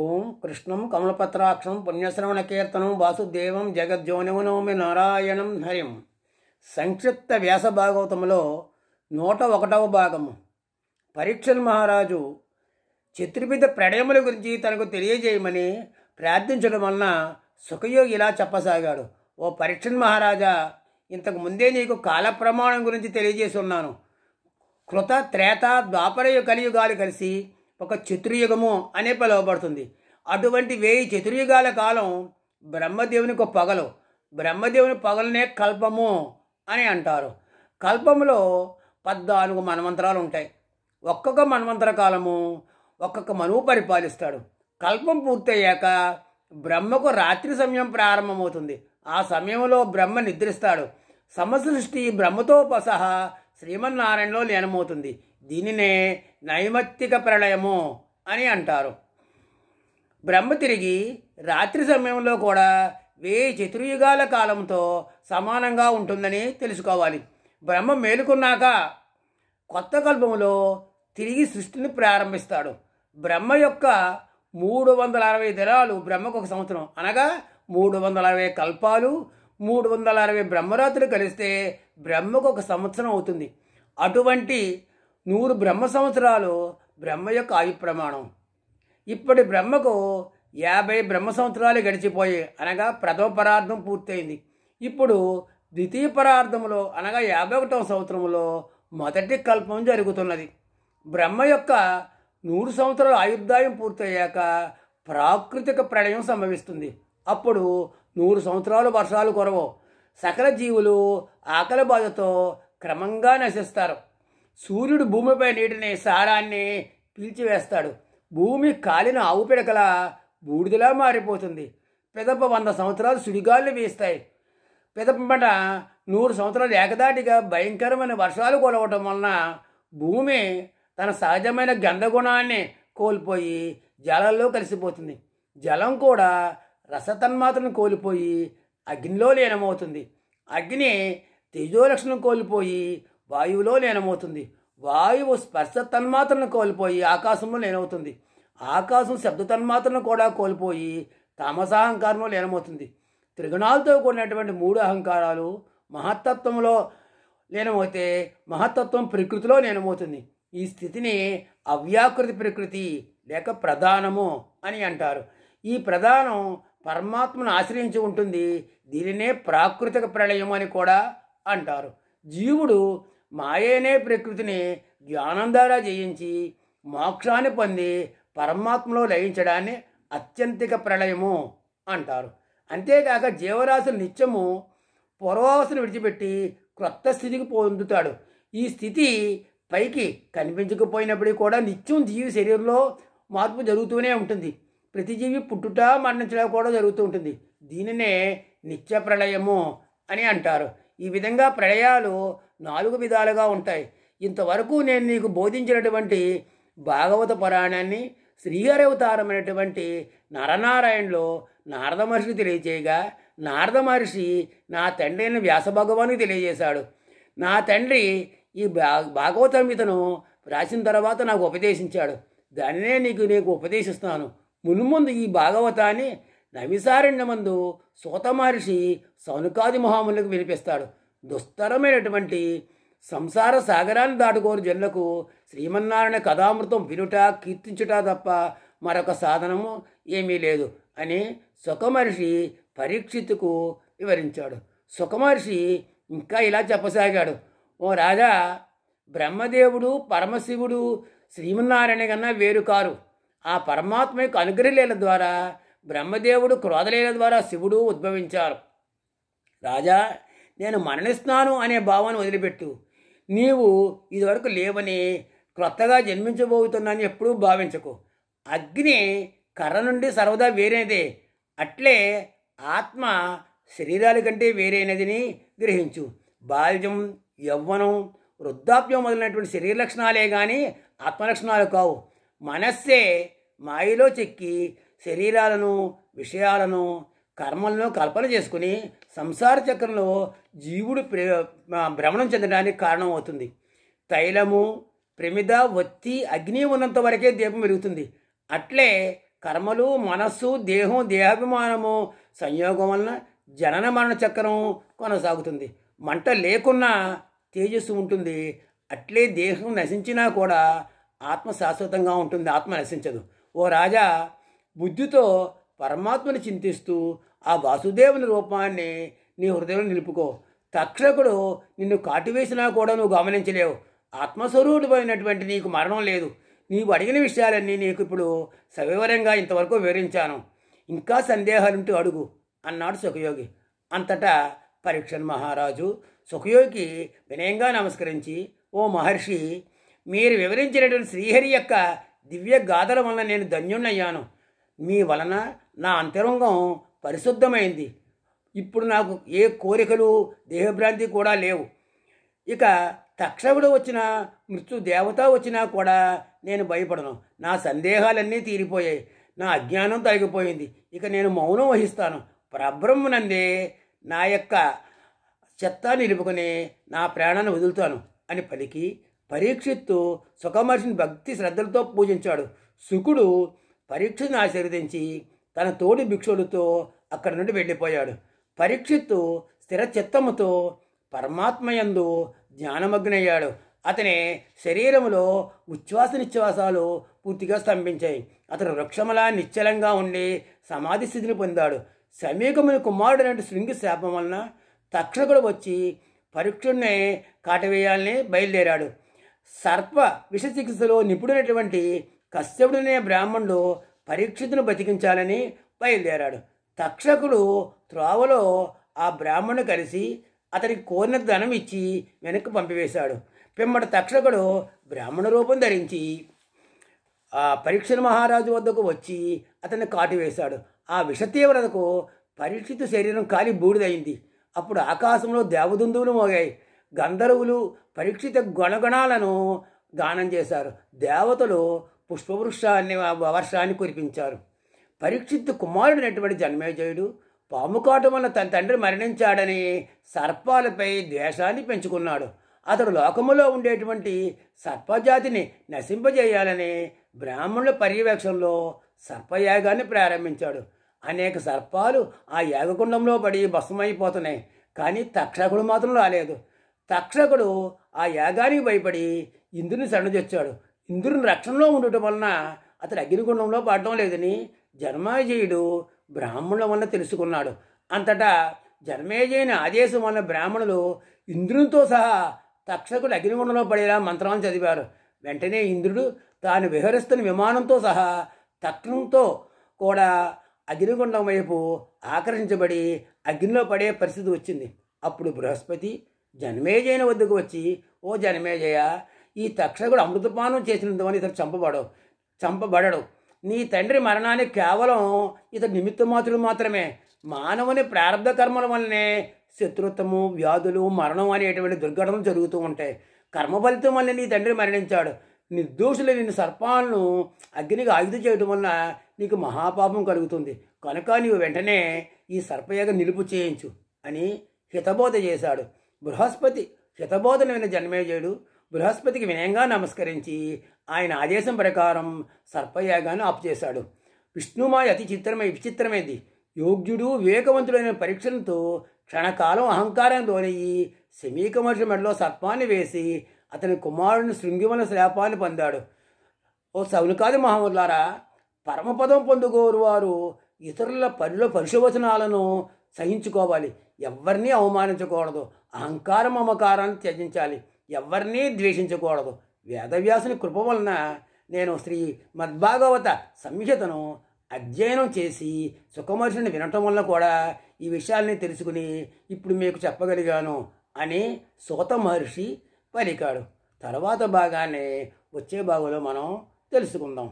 ఓం కృష్ణం కమలపత్రాక్షం పుణ్యశ్రవణ కీర్తనం వాసుదేవం జగజ్జోనివనోమి నారాయణం హరిం సంక్షిప్త వ్యాస నూట ఒకటవ భాగము పరీక్షల్ మహారాజు చిత్రపిత ప్రణయముల గురించి తనకు తెలియజేయమని ప్రార్థించడం వలన సుఖయోగి ఇలా చెప్పసాగాడు ఓ పరీక్షల్ మహారాజా ఇంతకు ముందే నీకు కాల ప్రమాణం గురించి తెలియజేసి ఉన్నాను కృత త్రేత ద్వాపరయు కలియుగాలు కలిసి ఒక చతుర్యుగము అనే పిలువబడుతుంది అటువంటి వేయి చతుర్యుగాల కాలం బ్రహ్మదేవునికి ఒక పగలు బ్రహ్మదేవుని పగలనే కల్పము అని అంటారు కల్పములో పద్నాలుగు మన్వంతరాలు ఉంటాయి ఒక్కొక్క మన్వంతర కాలము ఒక్కొక్క మనువు పరిపాలిస్తాడు కల్పం పూర్తయ్యాక బ్రహ్మకు రాత్రి సమయం ప్రారంభమవుతుంది ఆ సమయంలో బ్రహ్మ నిద్రిస్తాడు సమసృష్టి బ్రహ్మతో సహా శ్రీమన్నారాయణలో లీనమవుతుంది దీనినే నైమత్తిక ప్రళయము అని అంటారు బ్రహ్మ తిరిగి రాత్రి సమయంలో కూడా వే చతుర్యుగాల కాలంతో సమానంగా ఉంటుందని తెలుసుకోవాలి బ్రహ్మ మేలుకున్నాక కొత్త కల్పంలో తిరిగి సృష్టిని ప్రారంభిస్తాడు బ్రహ్మ యొక్క మూడు వందల అరవై దినాలు బ్రహ్మకు ఒక సంవత్సరం అనగా మూడు వందల అరవై కల్పాలు మూడు వందల అరవై బ్రహ్మరాత్రులు కలిస్తే బ్రహ్మకు ఒక సంవత్సరం అవుతుంది అటువంటి నూరు బ్రహ్మ సంవత్సరాలు బ్రహ్మ యొక్క ఆయు ప్రమాణం ఇప్పటి బ్రహ్మకు యాభై బ్రహ్మ సంవత్సరాలు గడిచిపోయి అనగా ప్రథమ పరార్థం పూర్తయింది ఇప్పుడు ద్వితీయ పరార్థములో అనగా యాభై ఒకటవ సంవత్సరంలో మొదటి కల్పం జరుగుతున్నది బ్రహ్మ యొక్క నూరు సంవత్సరాల ఆయుర్దాయం పూర్తయ్యాక ప్రాకృతిక ప్రళయం సంభవిస్తుంది అప్పుడు నూరు సంవత్సరాలు వర్షాలు కొరవు సకల జీవులు ఆకలి బాధతో క్రమంగా నశిస్తారు సూర్యుడు భూమిపై నీటిని సారాన్ని పీల్చివేస్తాడు భూమి కాలిన ఆవు పిడకల బూడిదలా మారిపోతుంది పెదప వంద సంవత్సరాలు సుడిగాళ్ళు వీస్తాయి పంట నూరు సంవత్సరాలు ఏకదాటిగా భయంకరమైన వర్షాలు కొలవటం వలన భూమి తన సహజమైన గంధగుణాన్ని కోల్పోయి జలంలో కలిసిపోతుంది జలం కూడా రసతన్మాత్రను కోల్పోయి అగ్నిలో లీనమవుతుంది అగ్ని తేజోలక్షణం కోల్పోయి వాయువులో లీనమవుతుంది వాయువు స్పర్శ తన్మాత్రను కోల్పోయి ఆకాశము లీనమవుతుంది ఆకాశం శబ్ద తన్మాత్రను కూడా కోల్పోయి అహంకారము లీనమవుతుంది త్రిగుణాలతో కూడినటువంటి మూడు అహంకారాలు మహత్తత్వంలో లీనమవుతే మహత్తత్వం ప్రకృతిలో లేనమవుతుంది ఈ స్థితిని అవ్యాకృతి ప్రకృతి లేక ప్రధానము అని అంటారు ఈ ప్రధానం పరమాత్మను ఆశ్రయించి ఉంటుంది దీనినే ప్రాకృతిక ప్రళయం అని కూడా అంటారు జీవుడు మాయనే ప్రకృతిని జ్ఞానం ద్వారా జయించి మోక్షాన్ని పొంది పరమాత్మలో లయించడాన్ని అత్యంతిక ప్రళయము అంటారు అంతేకాక జీవరాశులు నిత్యము పూర్వావస్థను విడిచిపెట్టి క్రొత్త స్థితికి పొందుతాడు ఈ స్థితి పైకి కనిపించకపోయినప్పటికీ కూడా నిత్యం జీవి శరీరంలో మార్పు జరుగుతూనే ఉంటుంది ప్రతి జీవి పుట్టుట మరణించడం కూడా జరుగుతూ ఉంటుంది దీనినే నిత్య ప్రళయము అని అంటారు ఈ విధంగా ప్రళయాలు నాలుగు విధాలుగా ఉంటాయి ఇంతవరకు నేను నీకు బోధించినటువంటి భాగవత పురాణాన్ని శ్రీగారి అవతారమైనటువంటి నరనారాయణలో నారద మహర్షికి తెలియజేయగా నారద మహర్షి నా తండ్రి అయిన వ్యాస భగవానికి తెలియజేశాడు నా తండ్రి ఈ భాగవతమితను రాసిన తర్వాత నాకు ఉపదేశించాడు దానినే నీకు నీకు ఉపదేశిస్తాను మున్ముందు ఈ భాగవతాన్ని ముందు సూత మహర్షి సౌనుకాది మహాములకు వినిపిస్తాడు దుస్తరమైనటువంటి సంసార సాగరాన్ని దాటుకోని జనులకు శ్రీమన్నారాయణ కథామృతం వినుట కీర్తించుట తప్ప మరొక సాధనము ఏమీ లేదు అని సుఖమహర్షి పరీక్షితుకు వివరించాడు సుఖమహర్షి ఇంకా ఇలా చెప్పసాగాడు ఓ రాజా బ్రహ్మదేవుడు పరమశివుడు శ్రీమన్నారాయణ కన్నా వేరు కారు ఆ పరమాత్మ యొక్క అనుగ్రహలీల ద్వారా బ్రహ్మదేవుడు క్రోధలీల ద్వారా శివుడు ఉద్భవించారు రాజా నేను మరణిస్తున్నాను అనే భావాన్ని వదిలిపెట్టు నీవు ఇదివరకు లేవని క్రొత్తగా జన్మించబోతున్నాను ఎప్పుడూ భావించకు అగ్ని కర్ర నుండి సర్వదా వేరేదే అట్లే ఆత్మ శరీరాల కంటే వేరైనదిని గ్రహించు బాల్యం యవ్వనం వృద్ధాప్యం మొదలైనటువంటి శరీర లక్షణాలే కానీ ఆత్మలక్షణాలు కావు మనస్సే మాయలో చెక్కి శరీరాలను విషయాలను కర్మలను కల్పన చేసుకుని సంసార చక్రంలో జీవుడు భ్రమణం చెందడానికి కారణం అవుతుంది తైలము ప్రమిద వత్తి అగ్ని ఉన్నంత వరకే దీపం పెరుగుతుంది అట్లే కర్మలు మనస్సు దేహం దేహాభిమానము సంయోగం వలన జనన మరణ చక్రం కొనసాగుతుంది మంట లేకున్నా తేజస్సు ఉంటుంది అట్లే దేహం నశించినా కూడా ఆత్మ శాశ్వతంగా ఉంటుంది ఆత్మ నశించదు ఓ రాజా బుద్ధితో పరమాత్మని చింతిస్తూ ఆ వాసుదేవుని రూపాన్ని నీ హృదయంలో నిలుపుకో తక్షకుడు నిన్ను కాటివేసినా కూడా నువ్వు గమనించలేవు పోయినటువంటి నీకు మరణం లేదు నీవు అడిగిన విషయాలన్నీ నీకు ఇప్పుడు సవివరంగా ఇంతవరకు వివరించాను ఇంకా సందేహాలుంటూ అడుగు అన్నాడు సుఖయోగి అంతటా పరీక్షన్ మహారాజు సుఖయోగి వినయంగా నమస్కరించి ఓ మహర్షి మీరు వివరించినటువంటి శ్రీహరి యొక్క దివ్య గాథల వలన నేను ధన్యుణ్ణయ్యాను మీ వలన నా అంతరంగం పరిశుద్ధమైంది ఇప్పుడు నాకు ఏ కోరికలు దేహభ్రాంతి కూడా లేవు ఇక తక్షకుడు వచ్చినా మృత్యు దేవత వచ్చినా కూడా నేను భయపడను నా సందేహాలన్నీ తీరిపోయాయి నా అజ్ఞానం తగ్గిపోయింది ఇక నేను మౌనం వహిస్తాను పరబ్రహ్మనందే నా యొక్క చెత్త నిలుపుకొని నా ప్రాణాన్ని వదులుతాను అని పలికి పరీక్షిత్తు సుఖమహర్షిని భక్తి శ్రద్ధలతో పూజించాడు శుకుడు పరీక్షను ఆశీర్వదించి తన తోడి భిక్షులతో అక్కడి నుండి వెళ్ళిపోయాడు పరీక్షిత్తు స్థిరచిత్తముతో పరమాత్మయందు ధ్యానమగ్నయ్యాడు అతని శరీరములో ఉచ్ఛ్వాస నిశ్వాసాలు పూర్తిగా స్తంభించాయి అతను వృక్షములా నిశ్చలంగా ఉండి సమాధి స్థితిని పొందాడు సమీకమైన కుమారుడు లాంటి శృంగి శాపం వలన తక్షకుడు వచ్చి పరీక్షుణ్ణి కాటవేయాలని బయలుదేరాడు సర్ప విష చికిత్సలో నిపుణుడైనటువంటి కశ్యపుడనే బ్రాహ్మణుడు పరీక్షితును బతికించాలని బయలుదేరాడు తక్షకుడు త్రోవలో ఆ బ్రాహ్మణు కలిసి అతనికి కోరిన ధనం ఇచ్చి వెనక్కి పంపివేశాడు పిమ్మట తక్షకుడు బ్రాహ్మణ రూపం ధరించి ఆ పరీక్షణ మహారాజు వద్దకు వచ్చి అతన్ని కాటివేశాడు ఆ విషతీవ్రతకు పరీక్షిత శరీరం కాలి బూడిదైంది అప్పుడు ఆకాశంలో దేవదుందువులు మోగాయి గంధర్వులు పరీక్షిత గణగణాలను గానం చేశారు దేవతలు పుష్పవృక్షాన్ని వర్షాన్ని కురిపించారు పరీక్షిత్తు కుమారుడైనటువంటి జన్మేజయుడు పాము కాటు వల్ల తన తండ్రి మరణించాడని సర్పాలపై ద్వేషాన్ని పెంచుకున్నాడు అతడు లోకములో ఉండేటువంటి సర్పజాతిని నశింపజేయాలని బ్రాహ్మణుల పర్యవేక్షణలో సర్పయాగాన్ని ప్రారంభించాడు అనేక సర్పాలు ఆ యాగకుండంలో పడి భస్మైపోతున్నాయి కానీ తక్షకుడు మాత్రం రాలేదు తక్షకుడు ఆ యాగానికి భయపడి ఇందుని సన్నదొచ్చాడు తెచ్చాడు ఇంద్రుని రక్షణలో ఉండటం వలన అతడు అగ్నిగుండంలో పడడం లేదని జన్మాజయుడు బ్రాహ్మణుల వల్ల తెలుసుకున్నాడు అంతటా జన్మేజయుని ఆదేశం వల్ల బ్రాహ్మణులు ఇంద్రునితో సహా తక్షకుడు అగ్నిగుండంలో పడేలా మంత్రాలను చదివారు వెంటనే ఇంద్రుడు తాను విహరిస్తున్న విమానంతో సహా తక్షణంతో కూడా అగ్నిగుండం వైపు ఆకర్షించబడి అగ్నిలో పడే పరిస్థితి వచ్చింది అప్పుడు బృహస్పతి జన్మేజయుని వద్దకు వచ్చి ఓ జన్మేజయ ఈ తక్షకుడు అమృతపానం చేసినందువల్ల ఇతను చంపబడవు చంపబడడు నీ తండ్రి మరణానికి కేవలం ఇతడు నిమిత్త మాత్రుడు మాత్రమే మానవుని ప్రారంభ కర్మల వల్లనే శత్రుత్వము వ్యాధులు మరణం అనేటువంటి దుర్ఘటనలు జరుగుతూ ఉంటాయి కర్మ ఫలితం వల్ల నీ తండ్రి మరణించాడు నిర్దోషులు నిన్ను సర్పాలను అగ్నిగా ఆయుధ చేయడం వల్ల నీకు మహాపాపం కలుగుతుంది కనుక నీవు వెంటనే ఈ సర్పయోగ నిలుపు చేయించు అని హితబోధ చేశాడు బృహస్పతి హితబోధన విన్న జన్మేజేయుడు బృహస్పతికి వినయంగా నమస్కరించి ఆయన ఆదేశం ప్రకారం సర్పయాగాన్ని ఆపుచేశాడు విష్ణుమాయ అతి చిత్రమై విచిత్రమైంది యోగ్యుడు వివేకవంతుడైన పరీక్షలతో క్షణకాలం అహంకారం దోనయ్యి శమీక మహర్షి మెడలో సర్పాన్ని వేసి అతని కుమారుని శృంగివన శాపాన్ని పొందాడు ఓ సౌనికాది మహమ్మదులారా పరమపదం పొందుకోరు వారు ఇతరుల పనిలో పరిశోభచనాలను సహించుకోవాలి ఎవరిని అవమానించకూడదు అహంకార మమకారాన్ని త్యజించాలి ఎవరినీ ద్వేషించకూడదు వేదవ్యాసుని కృప వలన నేను శ్రీ మద్భాగవత సంహితను అధ్యయనం చేసి సుఖమహర్షిని వినటం వల్ల కూడా ఈ విషయాల్ని తెలుసుకుని ఇప్పుడు మీకు చెప్పగలిగాను అని సూత మహర్షి పలికాడు తర్వాత భాగాన్ని వచ్చే భాగంలో మనం తెలుసుకుందాం